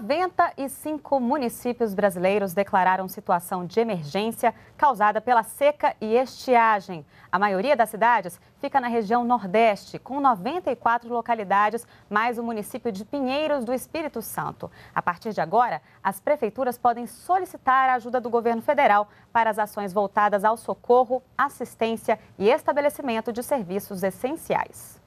95 municípios brasileiros declararam situação de emergência causada pela seca e estiagem. A maioria das cidades fica na região Nordeste, com 94 localidades, mais o município de Pinheiros do Espírito Santo. A partir de agora, as prefeituras podem solicitar a ajuda do governo federal para as ações voltadas ao socorro, assistência e estabelecimento de serviços essenciais.